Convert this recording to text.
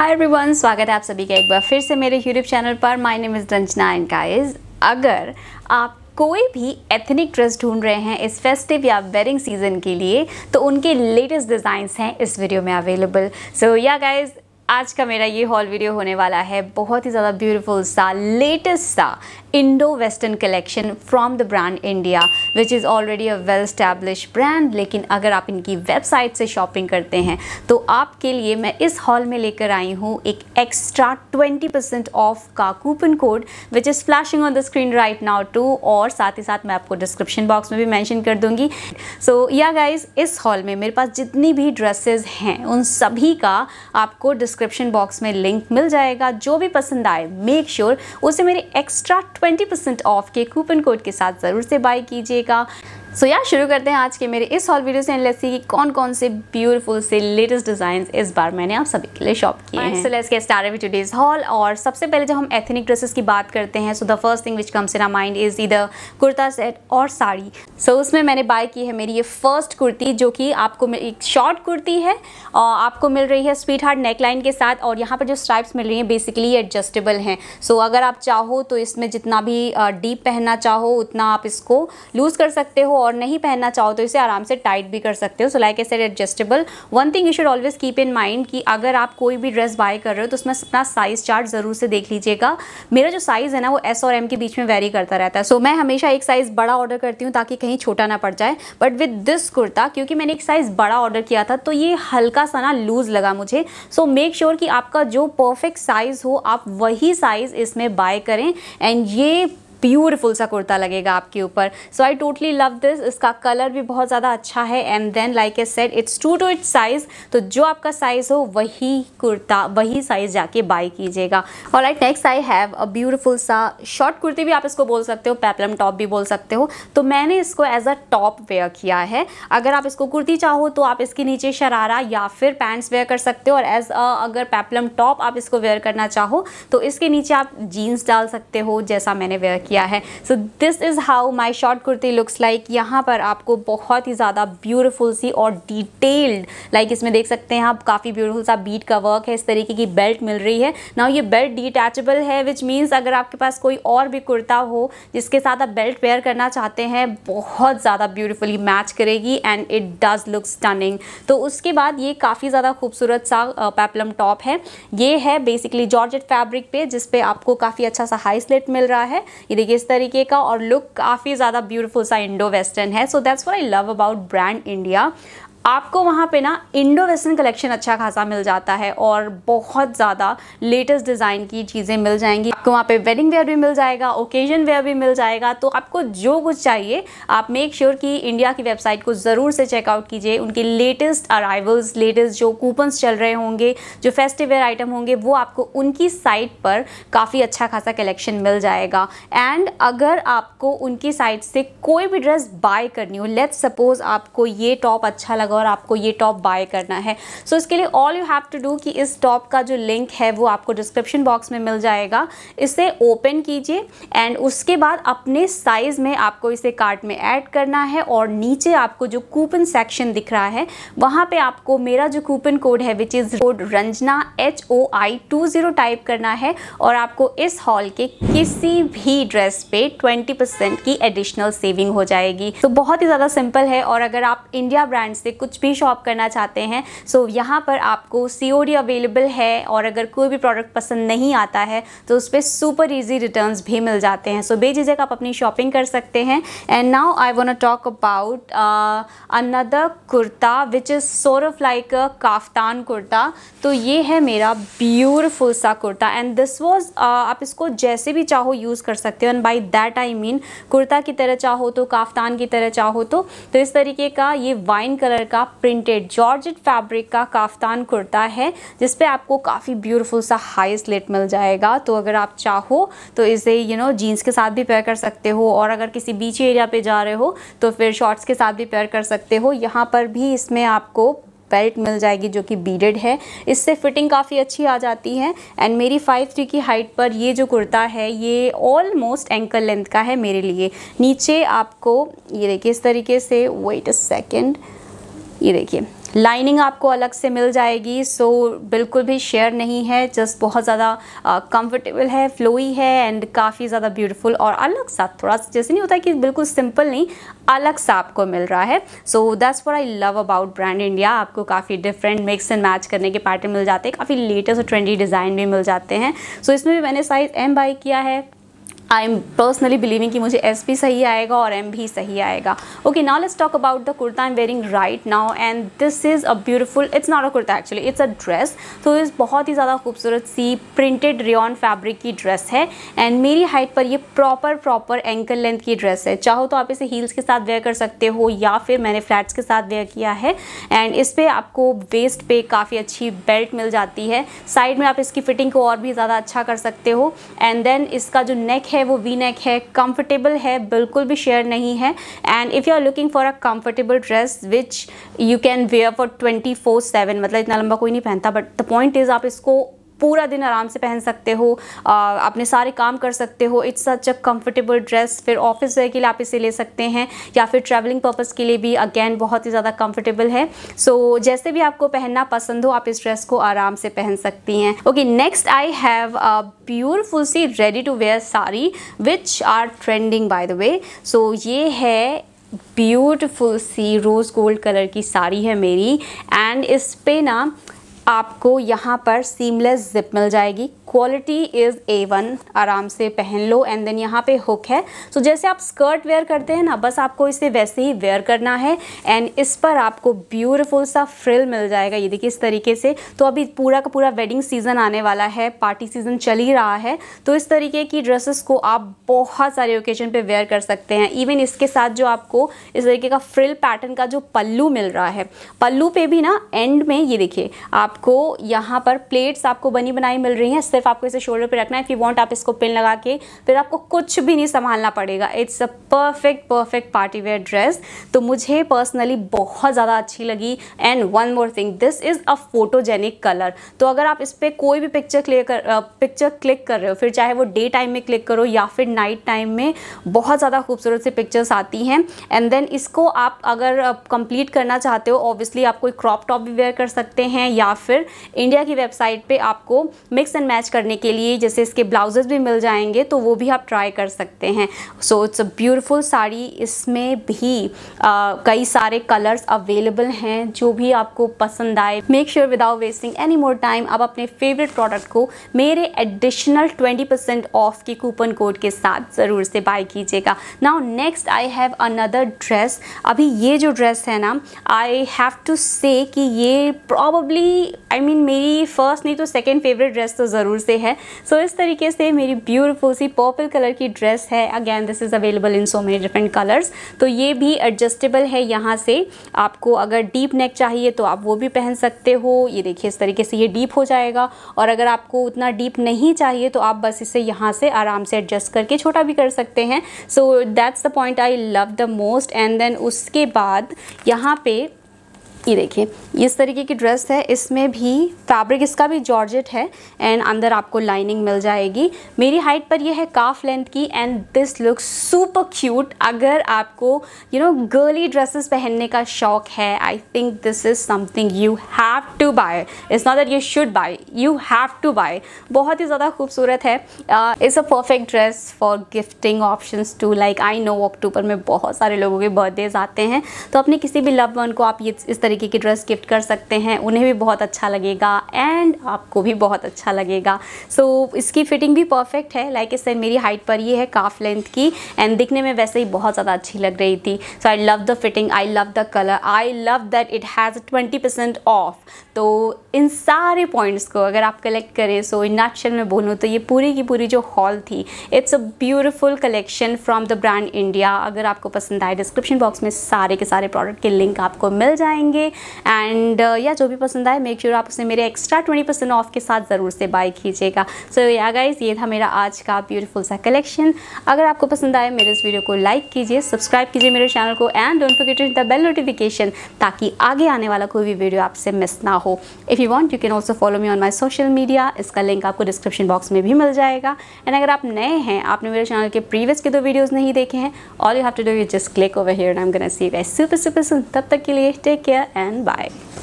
hi everyone स्वागत है आप सभी का एक बार फिर से मेरे यूट्यूब चैनल पर my name is Ranjana and guys अगर आप कोई भी एथनिक ड्रेस ढूंढ रहे हैं इस फेस्टिव या वेडिंग सीजन के लिए तो उनके लेटेस्ट डिज़ाइंस हैं इस वीडियो में अवेलेबल सो या गाइस आज का मेरा ये हॉल वीडियो होने वाला है बहुत ही ज़्यादा ब्यूटीफुल सा लेटेस्ट सा Indo western collection from the brand India which is already a well established brand लेकिन अगर आप इनकी वेबसाइट से शॉपिंग करते हैं तो आपके लिए मैं इस हॉल में लेकर आई हूँ एक एक्स्ट्रा 20% ऑफ का coupon code which is flashing on the screen right now too और साथ ही साथ मैं आपको डिस्क्रिप्शन बॉक्स में भी मैंशन कर दूँगी सो या गाइज इस हॉल में मेरे पास जितनी भी ड्रेसेज हैं उन सभी का आपको डिस्क्रिप्शन बॉक्स में लिंक मिल जाएगा जो भी पसंद आए मेक श्योर sure उसे मेरे एक्स्ट्रा 20% ऑफ के कूपन कोड के साथ ज़रूर से बाय कीजिएगा सो यार शुरू करते हैं आज के मेरे इस हॉल वीडियो से एंड लेट्स सी कि कौन कौन से ब्यूटीफुल से लेटेस्ट डिजाइन इस बार मैंने आप सभी के लिए शॉप किए हैं so let's get started with today's haul और सबसे पहले जब हम एथनिक ड्रेसेस की बात करते हैं so the first thing which comes in our mind is इधर कुर्ता सेट और साड़ी सो so, उसमें मैंने बाय की है मेरी ये फर्स्ट कुर्ती जो कि आपको एक शॉर्ट कुर्ती है और आपको मिल रही है स्वीट हार्ट नेक लाइन के साथ और यहाँ पर जो स्ट्राइप्स मिल रही हैं बेसिकली ये एडजस्टेबल हैं सो अगर आप चाहो तो इसमें जितना भी डीप पहनना चाहो उतना आप इसको लूज़ कर सकते हो और नहीं पहनना चाहो तो इसे आराम से टाइट भी कर सकते हो so like a set adjustable one thing you should always keep in mind कि अगर आप कोई भी ड्रेस बाय कर रहे हो तो उसमें अपना साइज़ चार्ट ज़रूर से देख लीजिएगा मेरा जो साइज़ है ना वो एस और एम के बीच में वेरी करता रहता है सो so, मैं हमेशा एक साइज़ बड़ा ऑर्डर करती हूँ ताकि कहीं छोटा ना पड़ जाए बट विद दिस कुर्ता क्योंकि मैंने एक साइज़ बड़ा ऑर्डर किया था तो ये हल्का सा ना लूज़ लगा मुझे सो मेक श्योर कि आपका जो परफेक्ट साइज़ हो आप वही साइज़ इसमें बाय करें एंड ये ब्यूटिफुल सा कुर्ता लगेगा आपके ऊपर so I totally love this इसका कलर भी बहुत ज़्यादा अच्छा है and then like a set it's true to its size तो जो आपका साइज़ हो वही कुर्ता वही साइज़ जाके बाई कीजिएगा और like next I have a beautiful सा शॉर्ट कुर्ती भी आप इसको बोल सकते हो पैपलम टॉप भी बोल सकते हो तो मैंने इसको एज अ टॉप वेयर किया है अगर आप इसको कुर्ती चाहो तो आप इसके नीचे शरारा या फिर पैंट्स वेयर कर सकते हो और एज अ अगर पैपलम टॉप आप इसको वेयर करना चाहो तो इसके नीचे आप जीन्स डाल सकते हो जैसा मैंने वेयर किया किया है so this is how my short kurti looks like यहाँ पर आपको बहुत ही ज़्यादा ब्यूटीफुल सी और डिटेल्ड लाइक like इसमें देख सकते हैं आप काफ़ी ब्यूटीफुल सा बीट का वर्क है इस तरीके की बेल्ट मिल रही है ना ये बेल्ट डिटैचबल है विच मीन्स अगर आपके पास कोई और भी कुर्ता हो जिसके साथ आप बेल्ट पेयर करना चाहते हैं बहुत ज़्यादा ब्यूटिफुली मैच करेगी and it does look stunning तो उसके बाद ये काफ़ी ज़्यादा खूबसूरत सा पैपलम टॉप है ये है बेसिकली जॉर्जेट फैब्रिक पे जिसपे आपको काफ़ी अच्छा सा हाई स्लेट मिल रहा है ये देखिए इस तरीके का और लुक काफ़ी ज़्यादा ब्यूटीफुल सा इंडो वेस्टर्न है so that's what I love about brand India आपको वहाँ पे ना इंडो वेस्टर्न कलेक्शन अच्छा खासा मिल जाता है और बहुत ज़्यादा लेटेस्ट डिज़ाइन की चीज़ें मिल जाएंगी आपको वहाँ पे वेडिंग वेयर भी मिल जाएगा ओकेजन वेयर भी मिल जाएगा तो आपको जो कुछ चाहिए आप मेक श्योर sure कि इंडिया की वेबसाइट को ज़रूर से चेकआउट कीजिए उनके लेटेस्ट अराइवल्स लेटेस्ट जो कूपन्स चल रहे होंगे जो फेस्टिवेयर आइटम होंगे वो आपको उनकी साइट पर काफ़ी अच्छा खासा कलेक्शन मिल जाएगा एंड अगर आपको उनकी साइट से कोई भी ड्रेस बाय करनी हो लेट्स सपोज़ आपको ये टॉप अच्छा लगा जाएगा और आपको ये टॉप बाय करना है सो so, इसके लिए all you have to do कि इस टॉप का जो लिंक है वो आपको डिस्क्रिप्शन बॉक्स में मिल जाएगा इसे ओपन कीजिए एंड उसके बाद अपने साइज़ में आपको इसे कार्ट में ऐड करना है और नीचे आपको जो कूपन सेक्शन दिख रहा है वहाँ पे आपको मेरा जो कूपन कोड है which is code Ranjana H O I two zero type करना है और आपको इस हॉल के किसी भी ड्रेस पे 20% की एडिशनल सेविंग हो जाएगी तो बहुत ही ज़्यादा सिंपल है और अगर आप इंडिया ब्रांड से कुछ भी शॉप करना चाहते हैं सो so, यहाँ पर आपको सी अवेलेबल है और अगर कोई भी प्रोडक्ट पसंद नहीं आता है तो उस पर सुपर ईजी रिटर्न भी मिल जाते हैं सो so, बेझिझक आप अपनी शॉपिंग कर सकते हैं and now I want talk about another kurta which is sort of like a kaftan kurta तो ये है मेरा ब्यूटिफुल सा कुर्ता एंड दिस वॉज आप इसको जैसे भी चाहो यूज़ कर सकते हो and by that I mean kurta की तरह चाहो तो काफ्तान की तरह चाहो तो तो इस तरीके का ये वाइन कलर का प्रिंटेड जॉर्जेट फैब्रिक का काफ्तान कुर्ता है जिस पे आपको काफ़ी ब्यूटीफुल सा हाई स्लेट मिल जाएगा तो अगर आप चाहो तो इसे यू नो जीन्स के साथ भी पेयर कर सकते हो और अगर किसी बीच एरिया पे जा रहे हो तो फिर शॉर्ट्स के साथ भी पेयर कर सकते हो यहाँ पर भी इसमें आपको बेल्ट मिल जाएगी जो कि बीडेड है इससे फिटिंग काफ़ी अच्छी आ जाती है एंड मेरी फाइव थ्री की हाइट पर ये जो कुर्ता है ये ऑलमोस्ट एंकल लेंथ का है मेरे लिए नीचे आपको ये देखिए इस तरीके से वेट अ सेकेंड ये देखिए लाइनिंग आपको अलग से मिल जाएगी सो so, बिल्कुल भी शेयर नहीं है जस्ट बहुत ज़्यादा कंफर्टेबल है फ्लोई है एंड काफ़ी ज़्यादा ब्यूटीफुल और अलग सा थोड़ा सा जैसे नहीं होता कि बिल्कुल सिंपल नहीं अलग सा आपको मिल रहा है so that's for I love about brand India आपको काफ़ी डिफरेंट मिक्स एंड मैच करने के पैटर्न मिल जाते हैं काफ़ी लेटेस्ट और ट्रेंडी डिज़ाइन भी मिल जाते हैं सो so, इसमें भी मैंने साइज़ एम बाई किया है आई एम पर्सनली बिलीविंग कि मुझे एस भी सही आएगा और एम भी सही आएगा okay now let's talk about the kurta I am wearing right now and this is a beautiful it's not a kurta actually it's a dress तो इस बहुत ही ज़्यादा खूबसूरत सी प्रिंटेड रियॉन फैब्रिक की ड्रेस है एंड मेरी हाइट पर यह प्रॉपर प्रॉपर एंकल लेंथ की ड्रेस है चाहो तो आप इसे हील्स के साथ वेयर कर सकते हो या फिर मैंने फ्लैट्स के साथ वेयर किया है एंड इस पर आपको वेस्ट पे काफ़ी अच्छी बेल्ट मिल जाती है साइड में आप इसकी फिटिंग को और भी ज़्यादा अच्छा कर सकते हो एंड देन इसका जो नेक है वो वी नेक है कंफर्टेबल है बिल्कुल भी शेयर नहीं है and if you are looking for a comfortable dress which you can wear for twenty four seven मतलब इतना लंबा कोई नहीं पहनता बट द पॉइंट इज़ आप इसको पूरा दिन आराम से पहन सकते हो अपने सारे काम कर सकते हो it's such a comfortable dress फिर ऑफिस वेयर के लिए आप इसे ले सकते हैं या फिर ट्रैवलिंग पर्पस के लिए भी अगेन बहुत ही ज़्यादा कंफर्टेबल है सो so, जैसे भी आपको पहनना पसंद हो आप इस ड्रेस को आराम से पहन सकती हैं okay next I have a beautiful सी ready to wear sari which are trending by the way so ये है ब्यूटिफुल सी रोज़ गोल्ड कलर की साड़ी है मेरी एंड इस पे ना आपको यहाँ पर सीमलेस जिप मिल जाएगी क्वालिटी इज़ ए वन आराम से पहन लो एंड देन यहाँ पे हुक है सो so, जैसे आप स्कर्ट वेयर करते हैं ना बस आपको इसे वैसे ही वेयर करना है एंड इस पर आपको ब्यूटीफुल सा फ्रिल मिल जाएगा ये देखिए इस तरीके से तो अभी पूरा का पूरा वेडिंग सीज़न आने वाला है पार्टी सीज़न चल ही रहा है तो इस तरीके की ड्रेसेस को आप बहुत सारे ओकेजन पर वेयर कर सकते हैं इवन इसके साथ जो आपको इस तरीके का फ्रिल पैटर्न का जो पल्लू मिल रहा है पल्लू पर भी ना एंड में ये देखिए आप आपको यहाँ पर प्लेट्स आपको बनी बनाई मिल रही हैं सिर्फ आपको इसे शोल्डर पे रखना है इफ़ यू वांट आप इसको पिन लगा के फिर आपको कुछ भी नहीं संभालना पड़ेगा it's a perfect perfect party wear dress तो मुझे पर्सनली बहुत ज़्यादा अच्छी लगी and one more thing this is a photogenic colour तो अगर आप इस पर कोई भी पिक्चर क्लियर कर पिक्चर क्लिक कर रहे हो फिर चाहे वो डे टाइम में क्लिक करो या फिर नाइट टाइम में बहुत ज़्यादा खूबसूरत से पिक्चर्स आती हैं एंड देन इसको आप अगर कंप्लीट करना चाहते हो ऑब्वियसली आप कोई क्रॉप टॉप भी वेयर कर सकते हैं या फिर इंडिया की वेबसाइट पे आपको मिक्स एंड मैच करने के लिए जैसे इसके ब्लाउजेज़ भी मिल जाएंगे तो वो भी आप ट्राई कर सकते हैं so it's a beautiful sari इसमें भी आ, कई सारे कलर्स अवेलेबल हैं जो भी आपको पसंद आए make sure without wasting any more time आप अपने फेवरेट प्रोडक्ट को मेरे एडिशनल परसेंट ऑफ के कूपन कोड के साथ ज़रूर से बाय कीजिएगा now next I have another dress अभी ये जो ड्रेस है ना आई हैव टू से कि ये probably I I mean mean, मेरी फर्स्ट नहीं तो सेकेंड फेवरेट ड्रेस तो ज़रूर से है सो so, इस तरीके से मेरी ब्यूटीफुल सी पर्पल कलर की ड्रेस है again this is available in so many different colours तो ये भी एडजस्टेबल है यहाँ से आपको अगर डीप नेक चाहिए तो आप वो भी पहन सकते हो ये देखिए इस तरीके से ये डीप हो जाएगा और अगर आपको उतना डीप नहीं चाहिए तो आप बस इसे यहाँ से आराम से एडजस्ट करके छोटा भी कर सकते हैं so that's the point I love the most and then उसके बाद यहाँ पे ये देखिए इस तरीके की ड्रेस है इसमें भी फैब्रिक इसका भी जॉर्जेट है एंड अंदर आपको लाइनिंग मिल जाएगी मेरी हाइट पर यह है काफ लेंथ की and this look super cute अगर आपको यू नो गर्ली ड्रेसेस पहनने का शौक है I think this is something you have to buy it's not that you should buy you have to buy बहुत ही ज़्यादा खूबसूरत है is a perfect dress for gifting option too like I know October में बहुत सारे लोगों के बर्थडेज आते हैं तो अपने किसी भी लव वन को आप ये इस तरीके की ड्रेस गिफ्ट कर सकते हैं उन्हें भी बहुत अच्छा लगेगा एंड आपको भी बहुत अच्छा लगेगा सो so, इसकी फिटिंग भी परफेक्ट है लाइक इस इससे मेरी हाइट पर ये है काफ लेंथ की एंड दिखने में वैसे ही बहुत ज़्यादा अच्छी लग रही थी so I love the fitting I love the colour I love that it has twenty percent off तो इन सारे पॉइंट्स को अगर आप कलेक्ट करें सो इन नटशेल में बोलूँ तो ये पूरी की पूरी जो हॉल थी it's a beautiful collection from the brand India अगर आपको पसंद आए डिस्क्रिप्शन बॉक्स में सारे के सारे प्रोडक्ट के लिंक आपको मिल जाएंगे एंड uh, या जो भी पसंद आए मेक श्योर आप उसे मेरे एक्स्ट्रा ट्वेंटी परसेंट ऑफ के साथ ज़रूर से बाय कीजिएगा सो या गाइज ये था मेरा आज का ब्यूटीफुल सा कलेक्शन अगर आपको पसंद आए मेरे इस वीडियो को लाइक कीजिए सब्सक्राइब कीजिए मेरे चैनल को and don't forget the bell notification ताकि आगे आने वाला कोई भी वीडियो आपसे मिस ना हो if you want you can also follow me on my social media इसका लिंक आपको डिस्क्रिप्शन बॉक्स में भी मिल जाएगा एंड अगर आप नए हैं आपने मेरे चैनल के प्रीवियस के दो वीडियोस नहीं देखे हैं all you have to do you just click over here and I am gonna see you guys super super soon तब तक के लिए टेक केयर एंड बाय